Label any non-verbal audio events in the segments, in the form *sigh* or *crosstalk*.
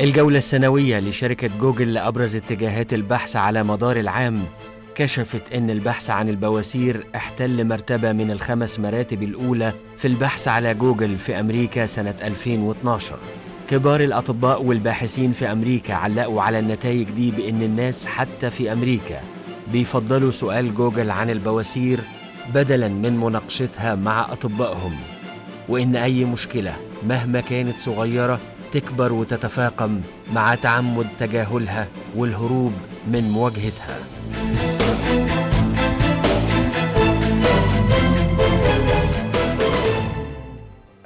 الجولة السنوية لشركة جوجل لأبرز اتجاهات البحث على مدار العام كشفت أن البحث عن البواسير احتل مرتبة من الخمس مراتب الأولى في البحث على جوجل في أمريكا سنة 2012 كبار الأطباء والباحثين في أمريكا علقوا على النتائج دي بأن الناس حتى في أمريكا بيفضلوا سؤال جوجل عن البواسير بدلا من مناقشتها مع أطبائهم وإن أي مشكلة مهما كانت صغيرة تكبر وتتفاقم مع تعمد تجاهلها والهروب من مواجهتها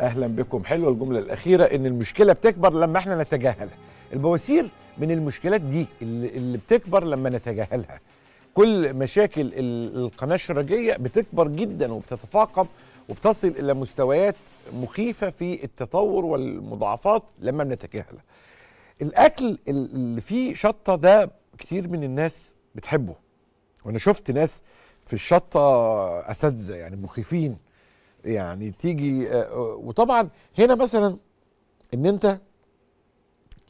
اهلا بكم حلوه الجمله الاخيره ان المشكله بتكبر لما احنا نتجاهلها البواسير من المشكلات دي اللي بتكبر لما نتجاهلها كل مشاكل القناه الشرجيه بتكبر جدا وبتتفاقم وبتصل الى مستويات مخيفه في التطور والمضاعفات لما بنتجاهلها. الاكل اللي فيه شطه ده كتير من الناس بتحبه. وانا شفت ناس في الشطه اساتذه يعني مخيفين يعني تيجي آه، آه، وطبعا هنا مثلا ان انت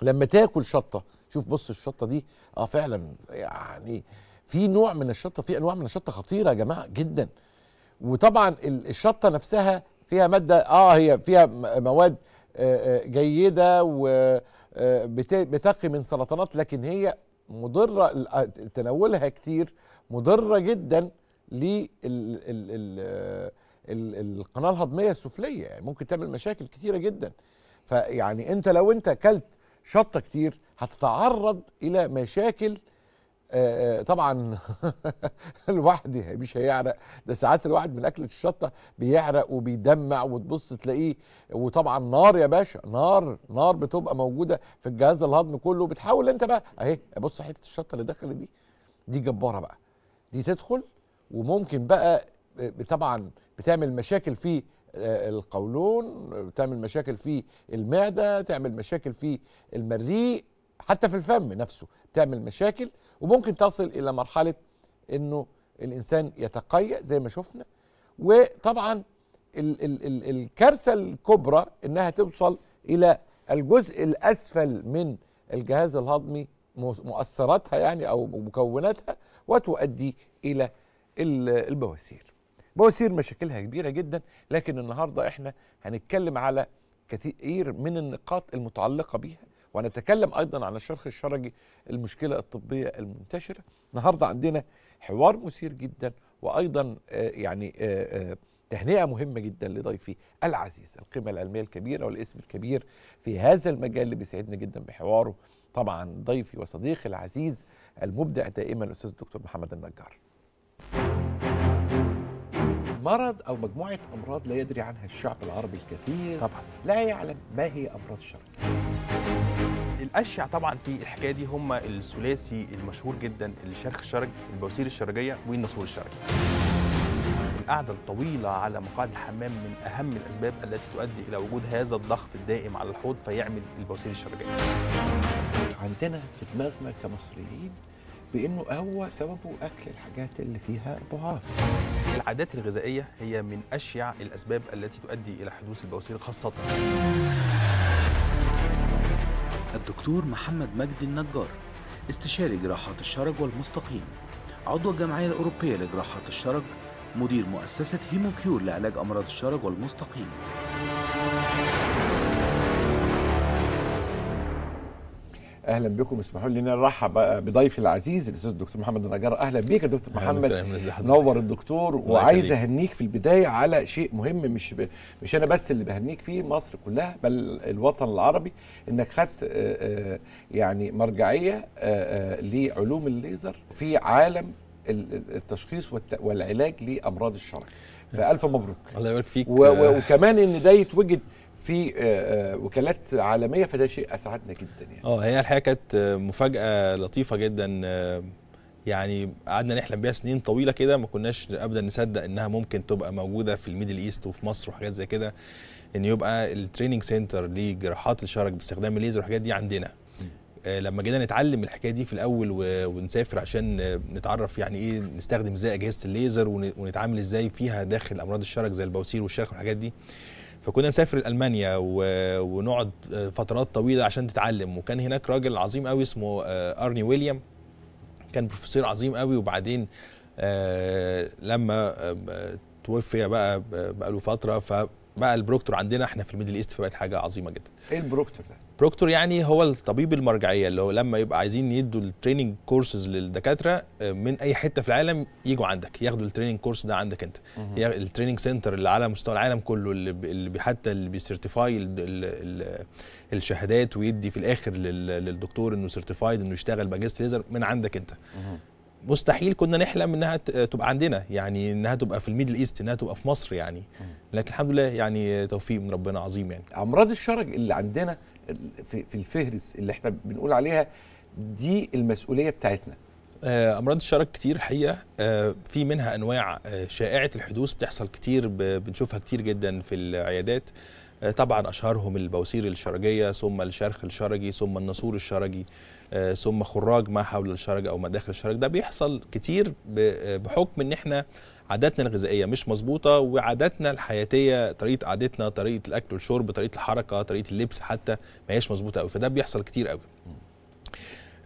لما تاكل شطه شوف بص الشطه دي اه فعلا يعني في نوع من الشطه في انواع من الشطه خطيره يا جماعه جدا وطبعا الشطه نفسها فيها ماده اه هي فيها مواد آه، آه، جيده وبتقي آه، من سرطانات لكن هي مضره تناولها كتير مضره جدا للقناه الهضميه السفليه يعني ممكن تعمل مشاكل كتيره جدا فيعني انت لو انت اكلت شطه كتير هتتعرض الى مشاكل آه، آه، طبعا *laughs* الواحد مش هيعرق ده ساعات الواحد من اكله الشطه بيعرق وبيدمع وتبص تلاقيه وطبعا نار يا باشا نار نار بتبقى موجوده في الجهاز الهضمي كله بتحاول انت بقى اهي بص حته الشطه اللي دخلت دي دي جباره بقى دي تدخل وممكن بقى آه، طبعا بتعمل مشاكل في القولون بتعمل مشاكل في المعده تعمل مشاكل في المريء حتى في الفم نفسه تعمل مشاكل وممكن تصل الى مرحله انه الانسان يتقيأ زي ما شفنا وطبعا ال ال ال الكارثه الكبرى انها توصل الى الجزء الاسفل من الجهاز الهضمي مؤثراتها يعني او مكوناتها وتؤدي الى البواسير. بواسير مشاكلها كبيره جدا لكن النهارده احنا هنتكلم على كثير من النقاط المتعلقه بيها ونتكلم ايضا عن الشرخ الشرجي المشكله الطبيه المنتشره النهارده عندنا حوار مثير جدا وايضا آه، يعني آه، آه، تهنئه مهمه جدا لضيفي العزيز القيمه العلميه الكبيره والاسم الكبير في هذا المجال اللي بيسعدنا جدا بحواره طبعا ضيفي وصديقي العزيز المبدع دائما الاستاذ الدكتور محمد النجار مرض او مجموعه امراض لا يدري عنها الشعب العربي الكثير طبعا لا يعلم ما هي امراض الشرج الاشيع طبعا في الحكايه دي هم الثلاثي المشهور جدا الشرخ الشرج البواسير الشرجيه والنسور الشرجي القعدة الطويلة على مقاعد الحمام من أهم الأسباب التي تؤدي إلى وجود هذا الضغط الدائم على الحوض فيعمل البواسير الشرجية. عندنا في دماغنا كمصريين بانه هو سببه اكل الحاجات اللي فيها بهار العادات الغذائيه هي من اشيع الاسباب التي تؤدي الى حدوث البواسير خاصه الدكتور محمد مجدي النجار استشاري جراحات الشرج والمستقيم عضو الجمعية الأوروبية لجراحات الشرج مدير مؤسسة هيموكيور لعلاج أمراض الشرج والمستقيم اهلا بكم اسمحوا لي نرحب بضيفي العزيز الاستاذ الدكتور محمد النجار اهلا بيك يا دكتور محمد نور الدكتور وعايز اهنيك في البدايه على شيء مهم مش ب... مش انا بس اللي بهنيك فيه مصر كلها بل الوطن العربي انك خدت يعني مرجعيه لعلوم الليزر في عالم التشخيص والعلاج لامراض الشرج فالف مبروك الله يبارك فيك و... وكمان ان ده يتوجد في آه، آه، وكالات عالميه فده شيء اسعدنا جدا يعني اه هي الحقيقه كانت آه، مفاجاه لطيفه جدا يعني قعدنا نحلم بيها سنين طويله كده ما كناش ابدا نصدق انها ممكن تبقى موجوده في الميدل ايست وفي مصر وحاجات زي كده ان يبقى التريننج سنتر لجراحات الشرج باستخدام الليزر والحاجات دي عندنا لما جينا نتعلم الحكايه دي في الاول ونسافر عشان نتعرف يعني ايه نستخدم ازاي اجهزه الليزر ونتعامل ازاي فيها داخل امراض الشرج زي البواسير والشرخ والحاجات دي فكنا نسافر المانيا ونقعد فترات طويله عشان تتعلم وكان هناك راجل عظيم قوي اسمه آه، ارني ويليام كان بروفيسور عظيم قوي وبعدين آه، لما آه، توفي بقى بقى له فتره فبقى البروكتور عندنا احنا في الميدل ايست فبقت حاجه عظيمه جدا ايه البروكتور ده بروكتور يعني هو الطبيب المرجعيه اللي هو لما يبقى عايزين يدوا التريننج كورسز للدكاتره آه، من اي حته في العالم يجوا عندك ياخدوا التريننج كورس ده عندك انت التريننج سنتر اللي على مستوى العالم كله اللي حتى اللي بيسيرتيفاي الشهادات ويدي في الاخر للدكتور انه سيرتيفايد انه يشتغل باجهزه ليزر من عندك انت مستحيل كنا نحلم انها تبقى عندنا يعني انها تبقى في الميدل ايست انها تبقى في مصر يعني لكن الحمد لله يعني توفيق من ربنا عظيم يعني امراض الشرج اللي عندنا في, الفهرس اللي احنا بنقول عليها دي المسؤوليه بتاعتنا آه، امراض الشرج كتير حقيقه آه، في منها انواع آه، شائعه الحدوث بتحصل كتير بنشوفها كتير جدا في العيادات طبعا اشهرهم البواسير الشرجيه ثم الشرخ الشرجي ثم النسور الشرجي ثم خراج ما حول الشرج او ما داخل الشرج ده بيحصل كتير بحكم ان احنا عاداتنا الغذائيه مش مظبوطه وعاداتنا الحياتيه طريقه قعدتنا طريقه الاكل والشرب طريقه الحركه طريقه اللبس حتى ما هياش مظبوطه قوي فده بيحصل كتير قوي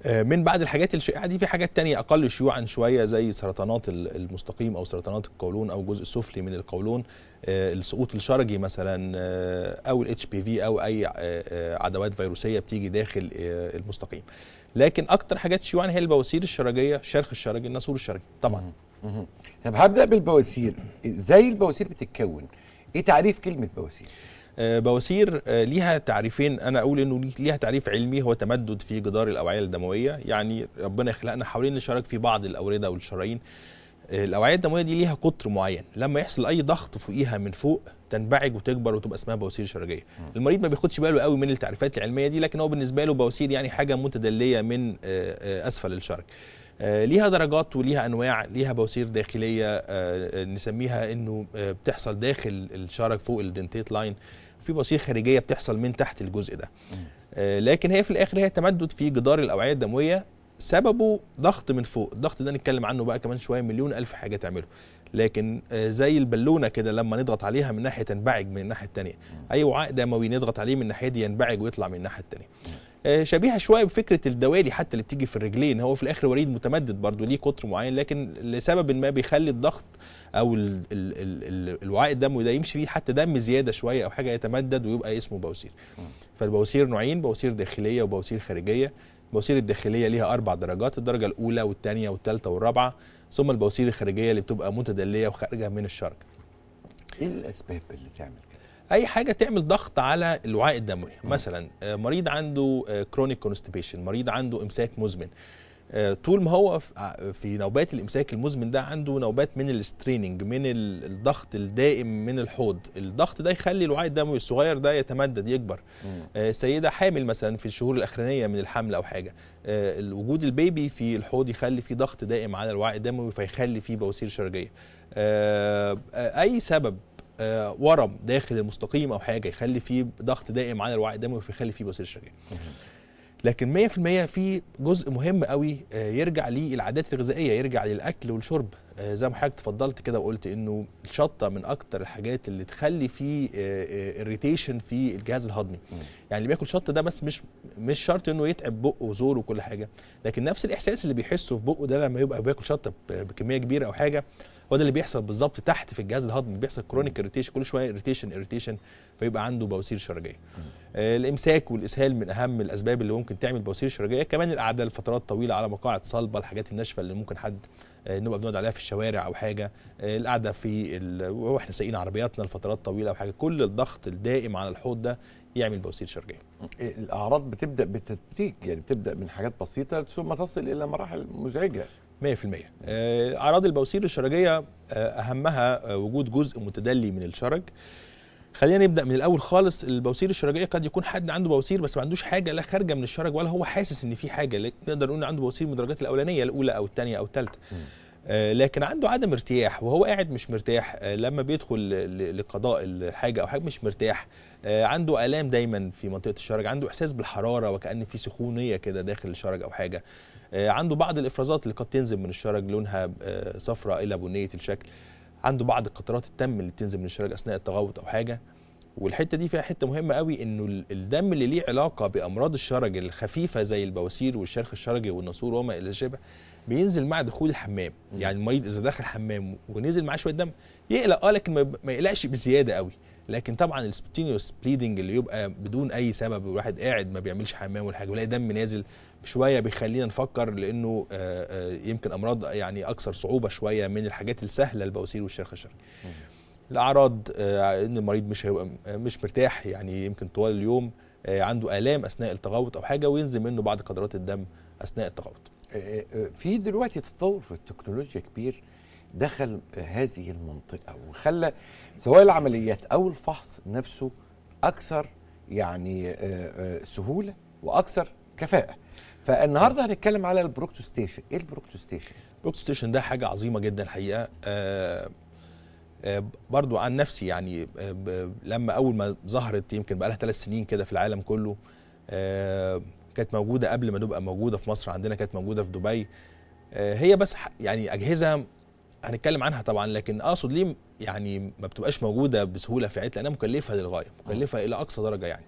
آه، من بعد الحاجات الشائعه دي في حاجات تانية اقل شيوعا شويه زي سرطانات المستقيم او سرطانات القولون او الجزء السفلي من القولون آه، السقوط الشرجي مثلا آه، او الاتش بي في او اي عدوات فيروسيه بتيجي داخل المستقيم لكن اكتر حاجات شيوعا هي البواسير الشرجيه شرخ الشرجي النسور الشرجي طبعا طب هبدا بالبواسير ازاي البواسير بتتكون ايه تعريف كلمه بواسير آه، بواسير آه، ليها تعريفين انا اقول انه ليها تعريف علمي هو تمدد في جدار الاوعيه الدمويه يعني ربنا خلقنا حوالين الشرايين في بعض الاورده والشرايين آه، الاوعيه الدمويه دي ليها قطر معين لما يحصل اي ضغط فوقيها من فوق تنبعج وتكبر وتبقى اسمها بواسير شرجيه المريض ما بياخدش باله قوي من التعريفات العلميه دي لكن هو بالنسبه له بواسير يعني حاجه متدليه من اسفل الشرج آه، ليها درجات وليها انواع ليها بواسير داخليه آه، آه، نسميها انه بتحصل داخل الشرج فوق الدنتيت لاين في بواسير خارجيه بتحصل من تحت الجزء ده لكن هي في الاخر هي تمدد في جدار الاوعيه الدمويه سببه ضغط من فوق الضغط ده نتكلم عنه بقى كمان شويه مليون الف حاجه تعمله لكن زي البالونه كده لما نضغط عليها من ناحيه تنبعج من الناحيه الثانيه اي وعاء دموي نضغط عليه من الناحيه دي ينبعج ويطلع من الناحيه الثانيه آه، شبيهه شويه بفكره الدوالي حتى اللي بتيجي في الرجلين هو في الاخر وريد متمدد برضو ليه قطر معين لكن لسبب ما بيخلي الضغط او الـ الـ الـ الوعاء الدموي ده يمشي فيه حتى دم زياده شويه او حاجه يتمدد ويبقى اسمه بواسير فالبواسير نوعين بواسير داخليه وبواسير خارجيه البواسير الداخليه ليها اربع درجات الدرجه الاولى والثانيه والثالثه والرابعه ثم البواسير الخارجيه اللي بتبقى متدليه وخارجه من الشرج ايه الاسباب اللي تعمل اي حاجه تعمل ضغط على الوعاء الدموي مثلا آه، مريض عنده كرونيك آه، كونستيبيشن مريض عنده امساك مزمن آه، طول ما هو في نوبات الامساك المزمن ده عنده نوبات من الستريننج من الضغط الدائم من الحوض الضغط ده يخلي الوعاء الدموي الصغير ده يتمدد يكبر سيده حامل مثلا في الشهور الاخرانيه من الحمل او حاجه وجود البيبي في الحوض يخلي فيه ضغط دائم على الوعاء الدموي فيخلي فيه بواسير شرجيه اي سبب آه، ورم داخل المستقيم او حاجه يخلي فيه ضغط دائم على الوعاء الدموي فيخلي فيه بصير شرايين لكن 100% في جزء مهم قوي آه، يرجع للعادات الغذائيه يرجع للاكل والشرب آه، زي ما حضرتك تفضلت كده وقلت انه الشطه من اكتر الحاجات اللي تخلي في اريتيشن في الجهاز الهضمي يعني اللي بياكل شطه ده بس مش مش شرط انه يتعب بقه وزوره وكل حاجه لكن نفس الاحساس اللي بيحسه في بقه ده لما يبقى بياكل شطه بكميه كبيره او حاجه وده اللي بيحصل بالظبط تحت في الجهاز الهضمي بيحصل كرونيك اريتيشن كل شويه اريتيشن اريتيشن فيبقى عنده بواسير شرجيه آه، الامساك والاسهال من اهم الاسباب اللي ممكن تعمل بواسير شرجيه كمان القعده لفترات طويله على مقاعد صلبه الحاجات الناشفه اللي ممكن حد آه، نبقى بنقعد عليها في الشوارع او حاجه آه، القعده في ال... واحنا سايقين عربياتنا لفترات طويله او حاجه كل الضغط الدائم على الحوض ده يعمل بواسير شرجيه إيه، الاعراض بتبدا بالتدريج يعني بتبدا من حاجات بسيطه ثم تصل الى مراحل مزعجه 100% آه، اعراض البواسير الشرجيه آه، اهمها آه، وجود جزء متدلي من الشرج خلينا نبدا من الاول خالص البواسير الشرجيه قد يكون حد عنده بواسير بس ما عندوش حاجه لا خارجه من الشرج ولا هو حاسس ان في حاجه نقدر نقول عنده بواسير من الدرجات الاولانيه الاولى او الثانيه او الثالثه لكن عنده عدم ارتياح وهو قاعد مش مرتاح لما بيدخل لقضاء الحاجه او حاجه مش مرتاح عنده الام دايما في منطقه الشرج عنده احساس بالحراره وكان في سخونيه كده داخل الشرج او حاجه آه، عنده بعض الافرازات اللي قد تنزل من الشرج لونها آه، صفراء الى بنيه الشكل عنده بعض قطرات الدم اللي بتنزل من الشرج اثناء التغوط او حاجه والحته دي فيها حته مهمه قوي انه الدم اللي ليه علاقه بامراض الشرج الخفيفه زي البواسير والشرخ الشرجي والنسور وما الى شبه بينزل مع دخول الحمام يعني المريض اذا دخل حمام ونزل معاه شويه دم يقلق اه لكن ما يقلقش بزياده قوي لكن طبعا السبوتينيوس بليدنج اللي يبقى بدون اي سبب الواحد قاعد ما بيعملش حمام ولا حاجه ويلاقي دم نازل شويه بيخلينا نفكر لانه آه، آه، يمكن امراض يعني اكثر صعوبه شويه من الحاجات السهله البواسير والشرخ الشرقي الاعراض آه، ان المريض مش مش مرتاح يعني يمكن طوال اليوم عنده الام اثناء التغوط او حاجه وينزل منه بعض قدرات الدم اثناء التغوط في دلوقتي تطور في التكنولوجيا كبير دخل هذه المنطقه وخلى سواء العمليات او الفحص نفسه اكثر يعني سهوله واكثر كفاءه فالنهارده هنتكلم على البروكتو ستيشن ايه البروكتو ستيشن البروكتو ستيشن ده حاجه عظيمه جدا الحقيقه آه،, آه برضو عن نفسي يعني آه، لما اول ما ظهرت يمكن بقى لها ثلاث سنين كده في العالم كله آه، كانت موجوده قبل ما تبقى موجوده في مصر عندنا كانت موجوده في دبي هي بس يعني اجهزه هنتكلم عنها طبعا لكن اقصد ليه يعني ما بتبقاش موجوده بسهوله في عيادتي لانها مكلفه للغايه مكلفه الى اقصى درجه يعني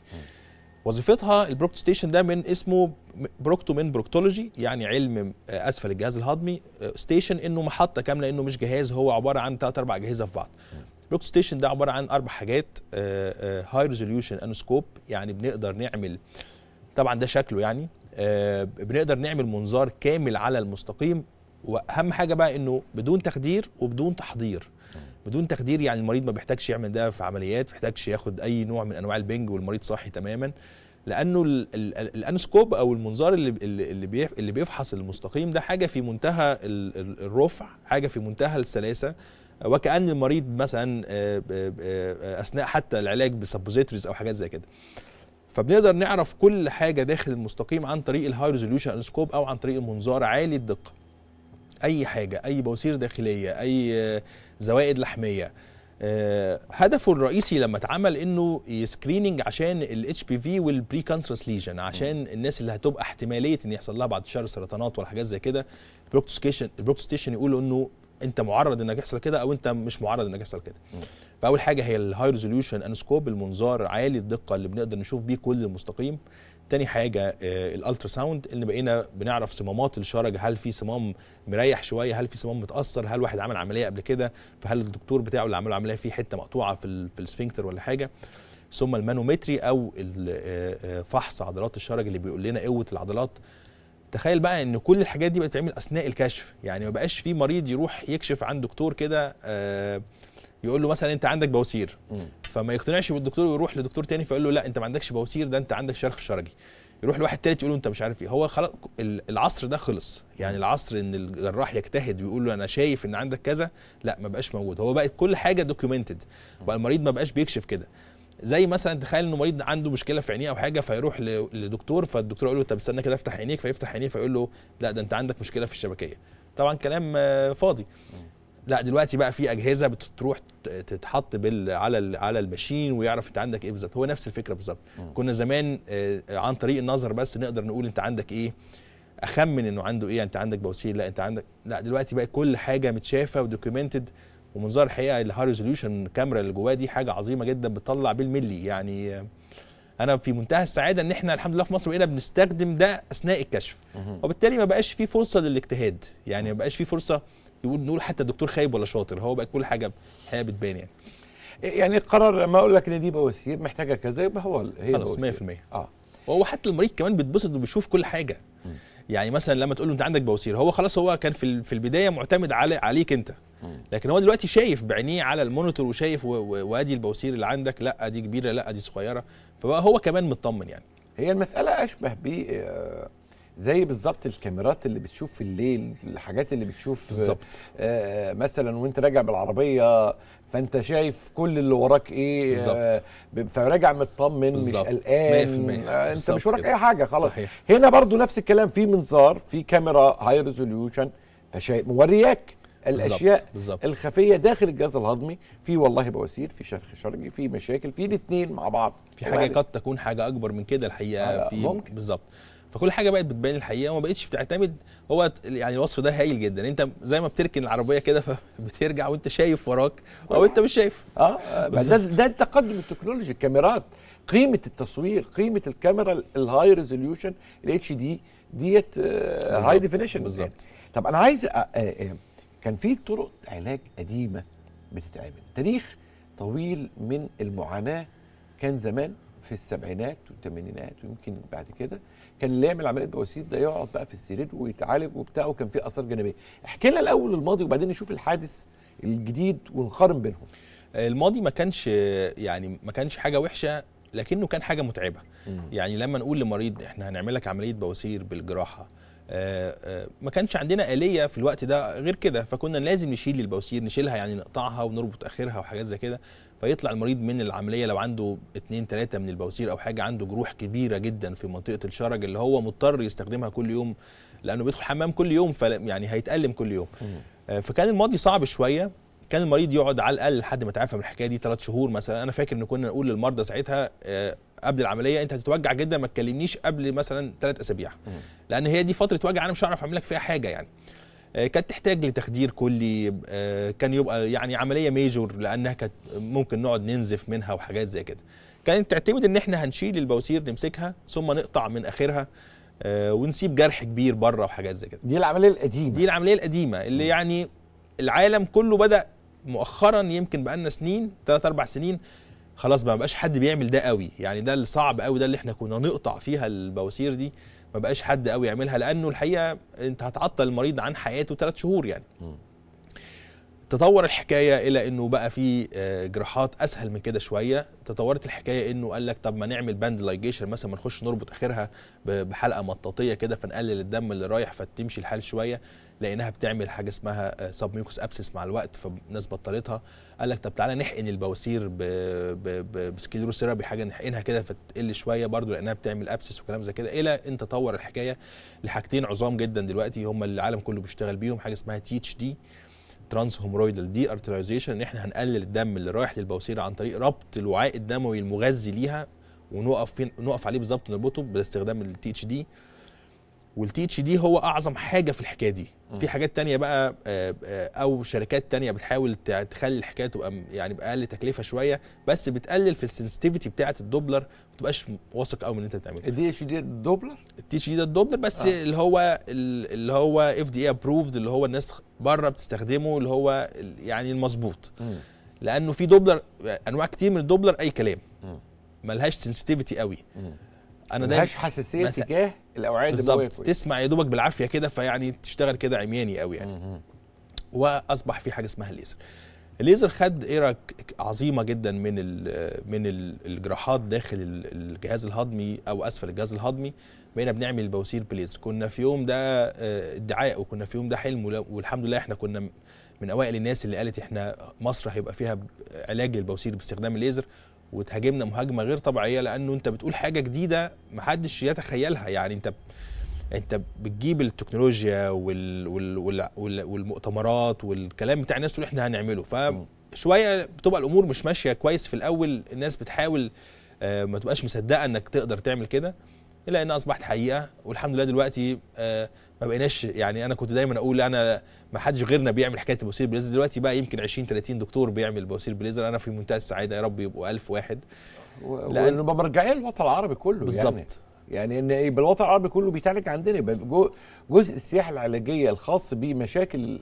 وظيفتها البروكت ستيشن ده من اسمه بروكتو من بروكتولوجي يعني علم آه، اسفل الجهاز الهضمي آه، ستيشن انه محطه كامله انه مش جهاز هو عباره عن ثلاث اربع اجهزه في بعض بروكتو ستيشن ده عباره عن اربع حاجات هاي ريزوليوشن انوسكوب يعني بنقدر نعمل طبعا ده شكله يعني آه، بنقدر نعمل منظار كامل على المستقيم واهم حاجه بقى انه بدون تخدير وبدون تحضير بدون تخدير يعني المريض ما بيحتاجش يعمل ده في عمليات ما بيحتاجش ياخد اي نوع من انواع البنج والمريض صاحي تماما لانه الانسكوب او المنظار اللي اللي اللي بيفحص المستقيم ده حاجه في منتهى الرفع حاجه في منتهى السلاسه وكان المريض مثلا آه، اثناء حتى العلاج بسبوزيتريز او حاجات زي كده فبنقدر نعرف كل حاجه داخل المستقيم عن طريق الهاي ريزوليوشن انسكوب او عن طريق المنظار عالي الدقه اي حاجه اي بواسير داخليه اي آه، زوائد لحميه آه، هدفه الرئيسي لما اتعمل انه سكريننج عشان الاتش بي في والبري كانسرس ليجن عشان الناس اللي هتبقى احتماليه ان يحصل لها بعد شهر سرطانات ولا حاجات زي كده البروكتوستيشن البروكتوستيشن يقولوا انه انت معرض انك يحصل كده او انت مش معرض انك يحصل كده فاول حاجه هي الهاي ريزوليوشن انسكوب المنظار عالي الدقه اللي بنقدر نشوف بيه كل المستقيم تاني حاجه آه، الالترا ساوند ان بقينا بنعرف صمامات الشرج هل في صمام مريح شويه هل في صمام متاثر هل واحد عمل عمليه قبل كده فهل الدكتور بتاعه اللي عمله عمليه فيه حته مقطوعه في في السفنكتر ولا حاجه ثم المانومتري او آه، آه، فحص عضلات الشرج اللي بيقول لنا قوه العضلات تخيل بقى ان كل الحاجات دي بقت تعمل اثناء الكشف يعني ما بقاش في مريض يروح يكشف عن دكتور كده آه يقول له مثلا انت عندك بواسير فما يقتنعش بالدكتور ويروح لدكتور تاني فيقول له لا انت ما عندكش بواسير ده انت عندك شرخ شرجي يروح لواحد تالت يقول له انت مش عارف ايه هو خلاص العصر ده خلص يعني العصر ان الجراح يجتهد ويقول له انا شايف ان عندك كذا لا ما بقاش موجود هو بقت كل حاجه دوكيومنتد بقى المريض ما بقاش بيكشف كده زي مثلا تخيل انه مريض عنده مشكله في عينيه او حاجه فيروح لدكتور فالدكتور يقول له طب استنى كده افتح عينيك فيفتح عينيه فيقول له لا ده انت عندك مشكله في الشبكيه طبعا كلام آه، فاضي لا دلوقتي بقى في اجهزه بتروح تتحط بال على على الماشين ويعرف انت عندك ايه بالظبط هو نفس الفكره بالظبط كنا زمان آه، عن طريق النظر بس نقدر نقول انت عندك ايه اخمن انه عنده ايه انت عندك بواسير لا انت عندك لا دلوقتي بقى كل حاجه متشافه ودوكيومنتد ومنظار الحقيقه الهاي ريزوليوشن الكاميرا اللي جواه دي حاجه عظيمه جدا بتطلع بالملي يعني آه، انا في منتهى السعاده ان احنا الحمد لله في مصر بقينا بنستخدم ده اثناء الكشف وبالتالي ما بقاش في فرصه للاجتهاد يعني ما بقاش في فرصه يقول نقول حتى الدكتور خايب ولا شاطر هو بقى كل حاجه الحقيقه بتبان يعني يعني القرار لما اقول لك ان دي بواسير محتاجه كذا يبقى هو هي خلاص 100% اه وهو حتى المريض كمان بيتبسط وبيشوف كل حاجه م. يعني مثلا لما تقول له انت عندك بواسير هو خلاص هو كان في في البدايه معتمد على عليك انت لكن هو دلوقتي شايف بعينيه على المونيتور وشايف وادي البواسير اللي عندك لا دي كبيره لا دي صغيره فبقى هو كمان مطمن يعني هي المساله اشبه ب آه، زي بالظبط الكاميرات اللي بتشوف في الليل الحاجات اللي بتشوف بالظبط آه مثلا وانت راجع بالعربيه فانت شايف كل اللي وراك ايه آه، بالظبط آه فراجع مطمن مش قلقان آه انت مش وراك اي حاجه خلاص صحيح. هنا برضو نفس الكلام في منظار في كاميرا هاي ريزوليوشن مورياك الاشياء بالزبط. الخفيه داخل الجهاز الهضمي في والله بواسير في شرخ شرجي في مشاكل في الاثنين مع بعض في حاجه قد تكون حاجه اكبر من كده الحقيقه آه، في بالظبط فكل حاجه بقت بتبين الحقيقه وما بقتش بتعتمد هو يعني الوصف ده هايل جدا انت زي ما بتركن العربيه كده فبترجع *laughs* وانت شايف وراك او انت مش شايف اه ده ده التقدم التكنولوجي الكاميرات قيمه التصوير قيمه الكاميرا الهاي ريزوليوشن الاتش دي ديت هاي آه، ديفينيشن بالظبط طب انا عايز أ... أ... كان في طرق علاج قديمه بتتعمل تاريخ طويل من المعاناه كان زمان في السبعينات والثمانينات ويمكن بعد كده كان اللي يعمل عمليه بواسير ده يقعد بقى في السرير ويتعالج وبتاع وكان في اثار جانبيه احكي لنا الاول الماضي وبعدين نشوف الحادث الجديد ونقارن بينهم الماضي ما كانش يعني ما كانش حاجه وحشه لكنه كان حاجه متعبه مم. يعني لما نقول لمريض احنا هنعمل لك عمليه بواسير بالجراحه آآ آه، آآ آه، ما كانش عندنا آلية في الوقت ده غير كده فكنا لازم نشيل البواسير نشيلها يعني نقطعها ونربط آخرها وحاجات زي كده فيطلع المريض من العمليه لو عنده اثنين ثلاثه من البواسير او حاجه عنده جروح كبيره جدا في منطقه الشرج اللي هو مضطر يستخدمها كل يوم لانه بيدخل حمام كل يوم ف يعني هيتالم كل يوم آه، فكان الماضي صعب شويه كان المريض يقعد على الاقل لحد ما تعافى من الحكايه دي ثلاث شهور مثلا انا فاكر ان كنا نقول للمرضى ساعتها آه، قبل العمليه انت هتتوجع جدا ما تكلمنيش قبل مثلا ثلاث اسابيع لان هي دي فتره وجع انا مش هعرف اعمل لك فيها حاجه يعني آه، كانت تحتاج لتخدير كلي آه، كان يبقى يعني عمليه ميجور لانها كانت ممكن نقعد ننزف منها وحاجات زي كده كانت تعتمد ان احنا هنشيل البواسير نمسكها ثم نقطع من اخرها آه، ونسيب جرح كبير بره وحاجات زي كده دي العمليه القديمه دي العمليه القديمه اللي يعني العالم كله بدا مؤخرا يمكن بقالنا سنين ثلاث اربع سنين خلاص بقى ما بقاش حد بيعمل ده قوي يعني ده اللي صعب قوي ده اللي احنا كنا نقطع فيها البواسير دي ما بقاش حد قوي يعملها لانه الحقيقه انت هتعطل المريض عن حياته ثلاث شهور يعني م. تطور الحكايه الى انه بقى في آه، جراحات اسهل من كده شويه تطورت الحكايه انه قال لك طب ما نعمل باند لايجيشن مثلا ما نخش نربط اخرها بحلقه مطاطيه كده فنقلل الدم اللي رايح فتمشي الحال شويه لقيناها بتعمل حاجه اسمها سب ميوكوس ابسس مع الوقت فالناس بطلتها قال لك طب تعالى نحقن البواسير بسكيلرو حاجه نحقنها كده فتقل شويه برضو لانها بتعمل ابسس وكلام زي كده الى ان تطور الحكايه لحاجتين عظام جدا دلوقتي هم العالم كله بيشتغل بيهم حاجه اسمها تي اتش دي ترانس هومرويدال دي ارتلايزيشن ان احنا هنقلل الدم اللي رايح للبواسير عن طريق ربط الوعاء الدموي المغذي ليها ونقف فين نقف عليه بالظبط نربطه باستخدام التي اتش دي والتيتش دي هو اعظم حاجه في الحكايه دي م. في حاجات تانية بقى آه، آه، او شركات تانية بتحاول تخلي الحكايه تبقى يعني باقل تكلفه شويه بس بتقلل في السنسيتيفيتي بتاعه الدوبلر ما تبقاش واثق قوي من اللي انت بتعمله الدي اتش دي الدوبلر الدي اتش دي ده الدوبلر بس آه. اللي هو اللي هو اف دي اي ابروفد اللي هو الناس بره بتستخدمه اللي هو يعني المظبوط لانه في دوبلر انواع كتير من الدوبلر اي كلام ملهاش سنسيتيفيتي قوي م. انا ملهاش حساسيه تجاه الاوعيه الدمويه بالظبط تسمع يا دوبك بالعافيه كده فيعني تشتغل كده عمياني قوي يعني واصبح في حاجه اسمها الليزر الليزر خد ايرا عظيمه جدا من الـ من الـ الجراحات داخل الجهاز الهضمي او اسفل الجهاز الهضمي بقينا بنعمل بواسير بليزر كنا في يوم ده آه، ادعاء وكنا في يوم ده حلم والحمد لله احنا كنا من اوائل الناس اللي قالت احنا مصر هيبقى فيها علاج للبواسير باستخدام الليزر وتهاجمنا مهاجمه غير طبيعيه لانه انت بتقول حاجه جديده محدش يتخيلها يعني انت انت بتجيب التكنولوجيا وال وال وال والمؤتمرات والكلام بتاع الناس تقول احنا هنعمله فشويه بتبقى الامور مش ماشيه كويس في الاول الناس بتحاول آه ما تبقاش مصدقه انك تقدر تعمل كده الا انها اصبحت حقيقه والحمد لله دلوقتي آه ما بقيناش يعني انا كنت دايما اقول انا ما حدش غيرنا بيعمل حكايه البواسير بليزر دلوقتي بقى يمكن 20 30 دكتور بيعمل بواسير بليزر انا في منتهى السعاده يا رب يبقوا 1000 واحد لانه مرجعين للوطن العربي كله يعني. بالظبط يعني. يعني ان ايه بالوطن العربي كله بيتعالج عندنا يبقى جزء السياحه العلاجيه الخاص بمشاكل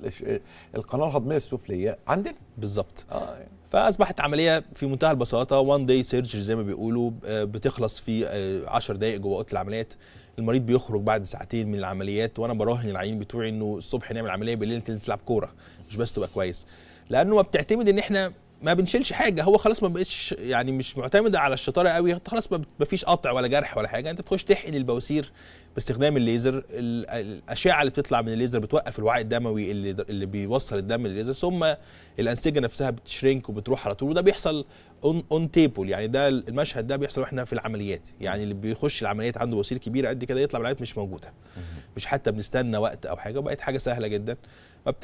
القناه الهضميه السفليه عندنا بالظبط آه يعني. فاصبحت عمليه في منتهى البساطه وان داي سيرج زي ما بيقولوا آه، بتخلص في 10 آه، دقائق جوه اوضه العمليات المريض بيخرج بعد ساعتين من العمليات وانا براهن العين بتوعي انه الصبح نعمل عمليه بالليل تلعب كوره مش بس تبقى كويس لانه ما بتعتمد ان احنا ما بنشيلش حاجه هو خلاص ما بقتش يعني مش معتمد على الشطاره قوي خلاص ما فيش قطع ولا جرح ولا حاجه انت بتخش تحقن البواسير باستخدام الليزر الاشعه اللي بتطلع من الليزر بتوقف الوعي الدموي اللي اللي بيوصل الدم للليزر ثم الانسجه نفسها بتشرينك وبتروح على طول وده بيحصل اون اون تيبل يعني ده المشهد ده بيحصل واحنا في العمليات يعني اللي بيخش العمليات عنده بواسير كبيره قد كده يطلع بالعمليات مش موجوده مش حتى بنستنى وقت او حاجه بقت حاجه سهله جدا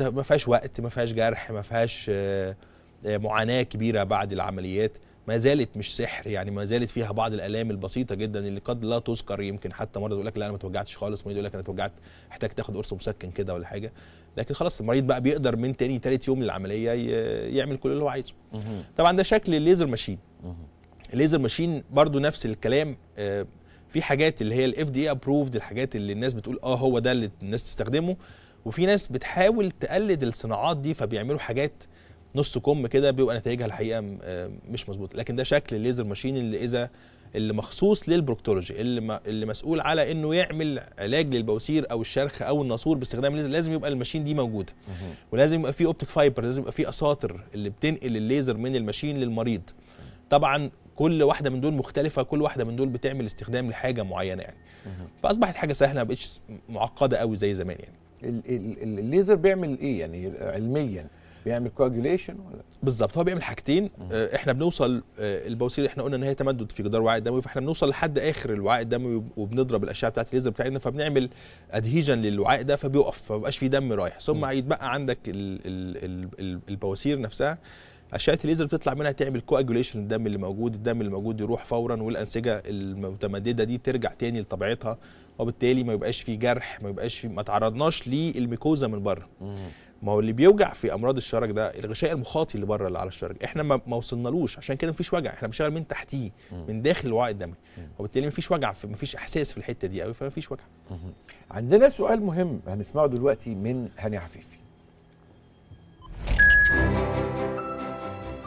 ما فيهاش وقت ما فيهاش جرح ما فيهاش آه آه، معاناه كبيره بعد العمليات ما زالت مش سحر يعني ما زالت فيها بعض الالام البسيطه جدا اللي قد لا تذكر يمكن حتى مرض يقول لك لا انا ما توجعتش خالص مريض يقول لك انا توجعت احتاج تاخد قرص مسكن كده ولا حاجه لكن خلاص المريض بقى بيقدر من تاني تالت يوم للعمليه يعمل كل اللي هو عايزه طبعا ده شكل الليزر ماشين الليزر ماشين برضو نفس الكلام آه، في حاجات اللي هي الاف دي ابروفد الحاجات اللي الناس بتقول اه هو ده اللي الناس تستخدمه وفي ناس بتحاول تقلد الصناعات دي فبيعملوا حاجات نص كم كده بيبقى نتائجها الحقيقه مش مظبوطه لكن ده شكل الليزر ماشين اللي اذا اللي مخصوص للبروكتولوجي اللي اللي مسؤول على انه يعمل علاج للبواسير او الشرخ او الناسور باستخدام الليزر لازم يبقى الماشين دي موجوده ولازم يبقى في اوبتيك فايبر لازم يبقى في اساطر اللي بتنقل الليزر من الماشين للمريض طبعا كل واحده من دول مختلفه كل واحده من دول بتعمل استخدام لحاجه معينه يعني فاصبحت حاجه سهله بقتش معقده قوي زي زمان يعني الليزر بيعمل ايه يعني علميا بيعمل كواجوليشن ولا بالظبط هو بيعمل حاجتين آه، احنا بنوصل آه، البواسير احنا قلنا ان هي تمدد في جدار الوعاء الدموي فاحنا بنوصل لحد اخر الوعاء الدموي وبنضرب الاشعه بتاعه الليزر بتاعتنا فبنعمل ادهيجن للوعاء ده فبيقف فمبقاش فيه دم رايح ثم يتبقى عندك البواسير نفسها اشعه الليزر بتطلع منها تعمل كواجوليشن الدم اللي موجود الدم اللي موجود يروح فورا والانسجه المتمدده دي ترجع تاني لطبيعتها وبالتالي ما يبقاش في جرح ما يبقاش في ما تعرضناش للميكوزا من بره ما هو اللي بيوجع في امراض الشرج ده الغشاء المخاطي اللي بره اللي على الشرج احنا ما وصلنالوش عشان كده مفيش وجع احنا بنشتغل من تحتيه من داخل الوعاء الدموي وبالتالي مفيش وجع مفيش احساس في الحته دي قوي فمفيش وجع عندنا سؤال مهم هنسمعه دلوقتي من هاني عفيفي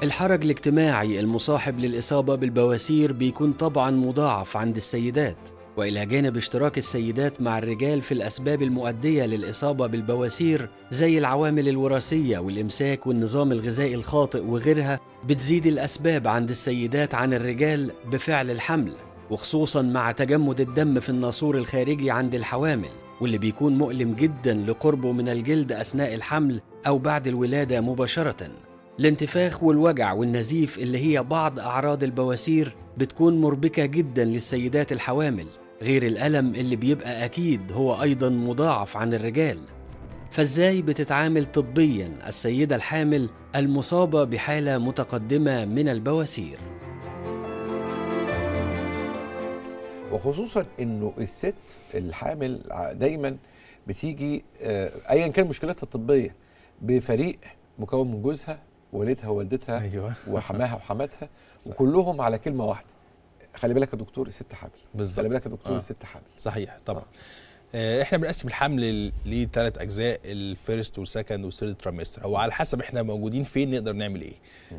الحرج الاجتماعي المصاحب للإصابة بالبواسير بيكون طبعا مضاعف عند السيدات والى جانب اشتراك السيدات مع الرجال في الاسباب المؤديه للاصابه بالبواسير زي العوامل الوراثيه والامساك والنظام الغذائي الخاطئ وغيرها بتزيد الاسباب عند السيدات عن الرجال بفعل الحمل وخصوصا مع تجمد الدم في الناسور الخارجي عند الحوامل واللي بيكون مؤلم جدا لقربه من الجلد اثناء الحمل او بعد الولاده مباشره الانتفاخ والوجع والنزيف اللي هي بعض اعراض البواسير بتكون مربكه جدا للسيدات الحوامل غير الألم اللي بيبقى أكيد هو أيضا مضاعف عن الرجال فازاي بتتعامل طبيا السيدة الحامل المصابة بحالة متقدمة من البواسير وخصوصا انه الست الحامل دايما بتيجي آه، ايا كان مشكلتها الطبيه بفريق مكون من جوزها والدها ووالدتها أيوة. وحماها وحماتها وكلهم على كلمه واحده خلي بالك يا دكتور الست حامل بالظبط خلي بالك يا دكتور آه. الست حامل صحيح طبعا آه. آه. احنا بنقسم الحمل لثلاث اجزاء الفيرست والسكند والثيرد ترمستر او على حسب احنا موجودين فين نقدر نعمل ايه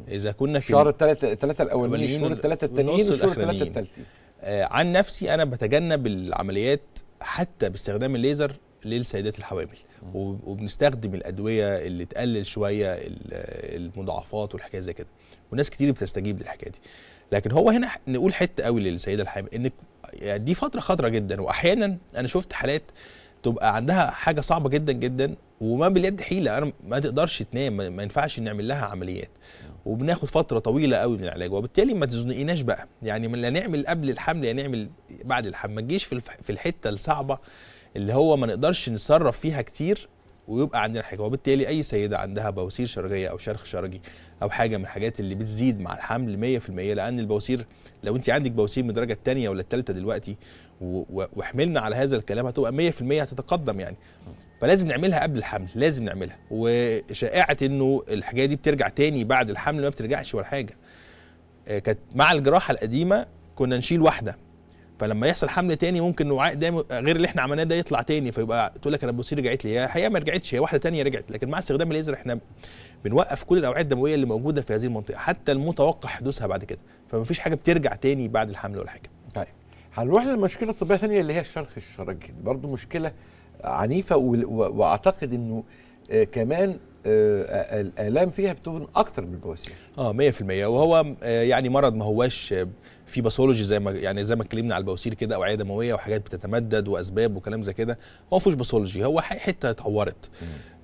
اذا كنا في شهر الثلاثه الثلاثه الاولانيين الشهور الثلاثه التانيين والشهور الثلاثه الثالثين آه، عن نفسي انا بتجنب العمليات حتى باستخدام الليزر للسيدات الحوامل وبنستخدم الادويه اللي تقلل شويه المضاعفات والحكايه زي كده وناس كتير بتستجيب للحكايه دي لكن هو هنا نقول حته قوي للسيده الحامل ان يعني دي فتره خطره جدا واحيانا انا شفت حالات تبقى عندها حاجه صعبه جدا جدا وما باليد حيله انا ما تقدرش تنام ما ينفعش نعمل لها عمليات وبناخد فتره طويله قوي من العلاج وبالتالي ما تزنقيناش بقى يعني لا نعمل قبل الحمل لا نعمل بعد الحمل ما تجيش في الحته الصعبه اللي هو ما نقدرش نتصرف فيها كتير ويبقى عندنا حاجه وبالتالي اي سيده عندها بواسير شرجيه او شرخ شرجي او حاجه من الحاجات اللي بتزيد مع الحمل 100% لان البواسير لو انت عندك بواسير من الدرجه الثانيه ولا الثالثه دلوقتي وحملنا على هذا الكلام هتبقى 100% هتتقدم يعني فلازم نعملها قبل الحمل لازم نعملها وشائعه انه الحاجات دي بترجع تاني بعد الحمل ما بترجعش ولا حاجه آه، كانت مع الجراحه القديمه كنا نشيل واحده فلما يحصل حمل تاني ممكن وعاء ده غير اللي احنا عملناه ده يطلع تاني فيبقى تقول لك انا البوصير رجعت لي هي الحقيقه ما رجعتش هي واحده تانية رجعت لكن مع استخدام الليزر احنا بنوقف كل الاوعيه الدمويه اللي موجوده في هذه المنطقه حتى المتوقع حدوثها بعد كده فما فيش حاجه بترجع تاني بعد الحمل ولا حاجه طيب هنروح للمشكله الطبيه الثانيه اللي هي الشرخ الشرجي برضو مشكله عنيفه واعتقد انه آه كمان آه،, آه الالام فيها بتكون اكتر من البواسير اه 100% وهو آه يعني مرض ما هواش آه، في باثولوجي زي ما يعني زي ما اتكلمنا على البواسير كده اوعيه دمويه وحاجات بتتمدد واسباب وكلام زي كده هو ما فيهوش باثولوجي هو حته اتعورت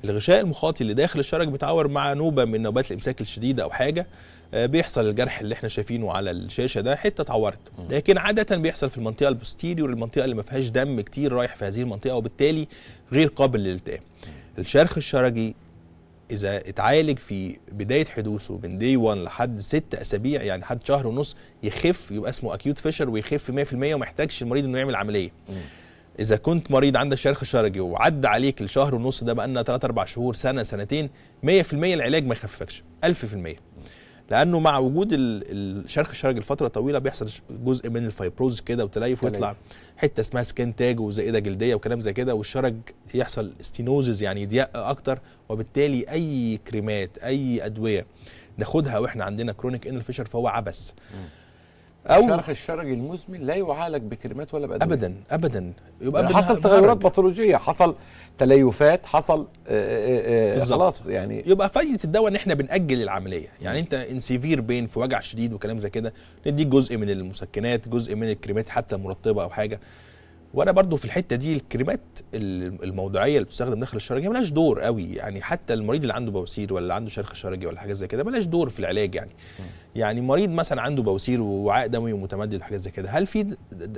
الغشاء المخاطي اللي داخل الشرج بيتعور مع نوبه من نوبات الامساك الشديده او حاجه آه، بيحصل الجرح اللي احنا شايفينه على الشاشه ده حته اتعورت لكن عاده بيحصل في المنطقه البوستيريور المنطقه اللي ما فيهاش دم كتير رايح في هذه المنطقه وبالتالي غير قابل للالتئام الشرخ الشرجي اذا اتعالج في بدايه حدوثه من دي 1 لحد ست اسابيع يعني لحد شهر ونص يخف يبقى اسمه اكيوت فيشر ويخف 100% وما يحتاجش المريض انه يعمل عمليه م. اذا كنت مريض عندك شرخ شرجي وعدى عليك الشهر ونص ده بقى لنا 3 4 شهور سنه سنتين 100% العلاج ما يخففكش 1000% لانه مع وجود الشرخ الشرج لفتره طويله بيحصل جزء من الفايبروز كده وتليف ويطلع حته اسمها سكين تاج وزائده جلديه وكلام زي كده والشرج يحصل ستينوزز يعني يضيق اكتر وبالتالي اي كريمات اي ادويه ناخدها واحنا عندنا كرونيك انل فيشر فهو عبث او الشرخ الشرجي المزمن لا يعالج بكريمات ولا بادويه ابدا ابدا يبقى يعني حصل تغيرات باثولوجيه حصل تليفات حصل آه، آه، آه، خلاص يعني يبقى فايده الدواء ان احنا بناجل العمليه يعني انت ان سيفير بين في وجع شديد وكلام زي كده نديك جزء من المسكنات جزء من الكريمات حتى مرطبه او حاجه وانا برضو في الحته دي الكريمات الموضوعيه اللي بتستخدم داخل الشرجه ملهاش دور قوي يعني حتى المريض اللي عنده بواسير ولا عنده شرخ شرجي ولا حاجه زي كده ملهاش دور في العلاج يعني يعني مريض مثلا عنده بواسير ووعاء دموي متمدد وحاجات زي كده هل في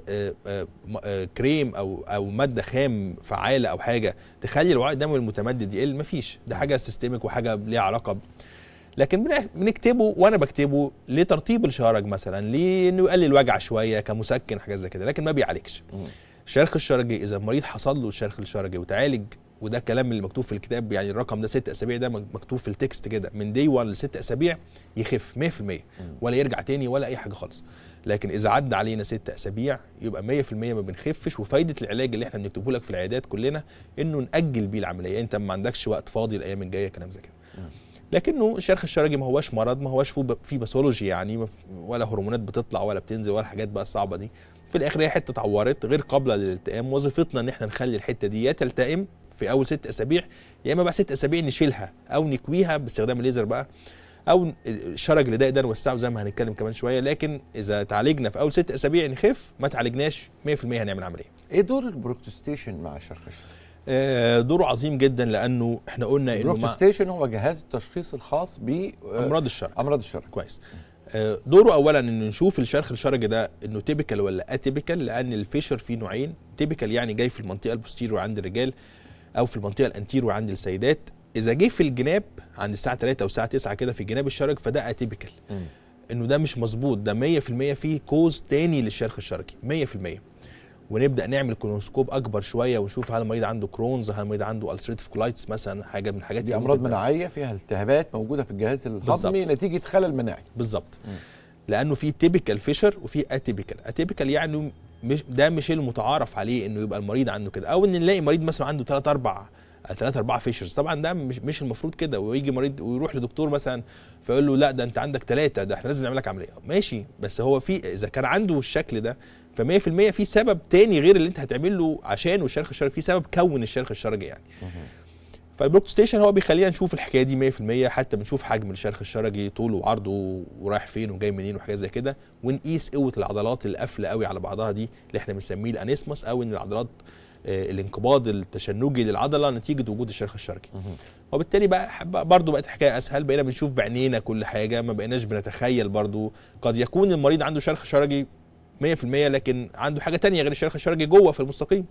آه، آه، آه، كريم او او ماده خام فعاله او حاجه تخلي الوعاء الدموي المتمدد يقل مفيش ده حاجه سيستميك وحاجه ليها علاقه لكن بنكتبه وانا بكتبه لترطيب الشرج مثلا لانه يقلل وجع شويه كمسكن حاجات زي كده لكن ما بيعالجش الشرخ الشرجي اذا المريض حصل له الشرخ الشرجي وتعالج وده كلام اللي مكتوب في الكتاب يعني الرقم ده ست اسابيع ده مكتوب في التكست كده من دي 1 لست اسابيع يخف 100% ولا يرجع تاني ولا اي حاجه خالص لكن اذا عدى علينا ست اسابيع يبقى 100% ما بنخفش وفايده العلاج اللي احنا بنكتبه لك في العيادات كلنا انه ناجل بيه العمليه انت ما عندكش وقت فاضي الايام الجايه كلام زي كده لكنه الشرخ الشرجي ما هواش مرض ما هواش فيه باثولوجي يعني ولا هرمونات بتطلع ولا بتنزل ولا حاجات بقى الصعبه دي في الاخر هي حته اتعورت غير قابله للالتئام وظيفتنا ان احنا نخلي الحته دي يا تلتئم في اول ست اسابيع يا اما بقى ست اسابيع نشيلها او نكويها باستخدام الليزر بقى او الشرج اللي ده نوسعه زي ما هنتكلم كمان شويه لكن اذا تعالجنا في اول ست اسابيع نخف ما تعالجناش 100% هنعمل عمليه. ايه دور البروكتوستيشن مع الشرخ آه، دوره عظيم جدا لانه احنا قلنا انه البروكتوستيشن هو جهاز التشخيص الخاص ب آه، امراض الشرج امراض الشرج كويس آه، دوره اولا انه نشوف الشرخ الشرجي ده انه تيبيكال ولا اتيبيكال لان الفيشر فيه نوعين تيبيكال يعني جاي في المنطقه البوستيرو عند الرجال او في المنطقه الانتيرو عند السيدات اذا جه في الجناب عند الساعه 3 او الساعه 9 كده في الجناب الشرج فده اتيبيكال انه ده مش مظبوط ده 100% فيه كوز تاني للشرخ الشرجي 100% ونبدا نعمل كولونسكوب اكبر شويه ونشوف هل المريض عنده كرونز هل المريض عنده السريتيف كولايتس مثلا حاجه من الحاجات دي امراض مناعيه فيها التهابات موجوده في الجهاز الهضمي نتيجه خلل مناعي بالظبط لانه في تيبيكال فيشر وفي اتيبيكال اتيبيكال يعني مش ده مش المتعارف عليه انه يبقى المريض عنده كده او ان نلاقي مريض مثلا عنده 3 4 3 4 فيشرز طبعا ده مش مش المفروض كده ويجي مريض ويروح لدكتور مثلا فيقول له لا ده انت عندك ثلاثه ده احنا لازم نعمل لك عمليه ماشي بس هو في اذا كان عنده الشكل ده ف100% في سبب تاني غير اللي انت هتعمله عشان الشرخ الشرجي في سبب كون الشرخ الشرجي يعني فالبلوك ستيشن هو بيخلينا نشوف الحكايه دي 100% حتى بنشوف حجم الشرخ الشرجي طوله وعرضه ورايح فين وجاي منين وحاجات زي كده ونقيس قوه العضلات القافله قوي على بعضها دي اللي احنا بنسميه الانيسموس او ان العضلات آه، الانقباض التشنجي للعضله نتيجه وجود الشرخ الشرجي وبالتالي بقى برضه بقت الحكايه اسهل بقينا بنشوف بعينينا كل حاجه ما بقيناش بنتخيل برضه قد يكون المريض عنده شرخ شرجي 100% لكن عنده حاجه تانية غير الشرخ الشرجي جوه في المستقيم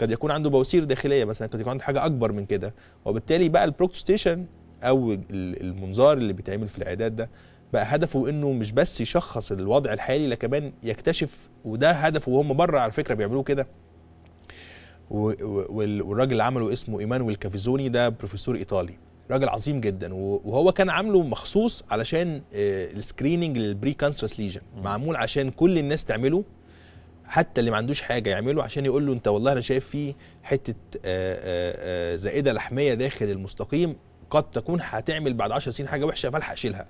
قد يكون عنده بواسير داخليه مثلا قد يكون عنده حاجه اكبر من كده وبالتالي بقى البروكتوستيشن او المنظار اللي بيتعمل في العيادات ده بقى هدفه انه مش بس يشخص الوضع الحالي لكن كمان يكتشف وده هدفه وهم بره على فكره بيعملوه كده والراجل اللي عمله اسمه ايمانويل كافيزوني ده بروفيسور ايطالي راجل عظيم جدا وهو كان عامله مخصوص علشان السكريننج للبري كانسرس ليجن معمول عشان كل الناس تعمله حتى اللي ما عندوش حاجه يعمله عشان يقول له انت والله انا شايف فيه حته آه، آه، آه، زائده لحميه داخل المستقيم قد تكون هتعمل بعد 10 سنين حاجه وحشه فالحق شيلها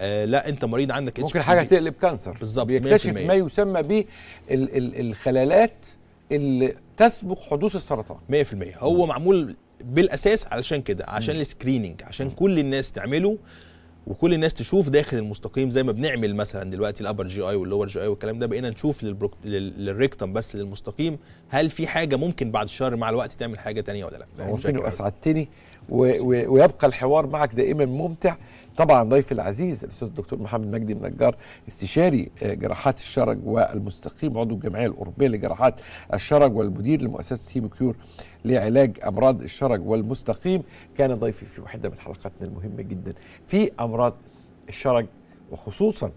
آه لا انت مريض عندك ممكن حاجه تقلب كانسر بالظبط بيكتشف ما يسمى به الخلالات اللي تسبق حدوث السرطان 100% هو معمول بالاساس علشان كده عشان السكريننج عشان كل الناس تعمله وكل الناس تشوف داخل المستقيم زي ما بنعمل مثلا دلوقتي الابر جي اي واللور جي اي والكلام ده بقينا نشوف للريكتم بس للمستقيم هل في حاجه ممكن بعد الشهر مع الوقت تعمل حاجه تانية ولا لا ممكن يبقى اسعدتني و ويبقى الحوار معك دائما ممتع طبعا ضيف العزيز الاستاذ الدكتور محمد مجدي النجار استشاري آه، جراحات الشرج والمستقيم عضو الجمعيه الاوروبيه لجراحات الشرج والمدير لمؤسسه هيموكيور لعلاج امراض الشرج والمستقيم كان ضيفي في واحده من حلقاتنا المهمه جدا في امراض الشرج وخصوصا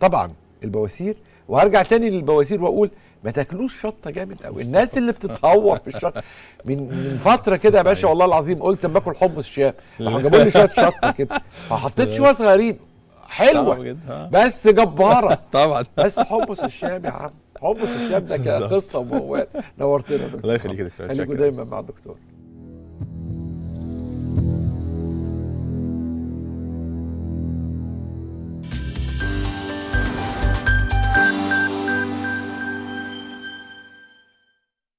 طبعا البواسير وهرجع تاني للبواسير واقول ما تاكلوش شطه جامد قوي الناس اللي بتتهور في الشطه من من فتره كده يا باشا والله العظيم قلت اما باكل حمص شام راحوا جابوا لي شويه شطه كده فحطيت *laughs* شويه صغيرين حلوه بس جباره *laughs* طبعا بس حمص الشام يا عم حمص الشام ده كده قصه وموال نورتنا الله يخليك يا دكتور خليكوا دايما مع الدكتور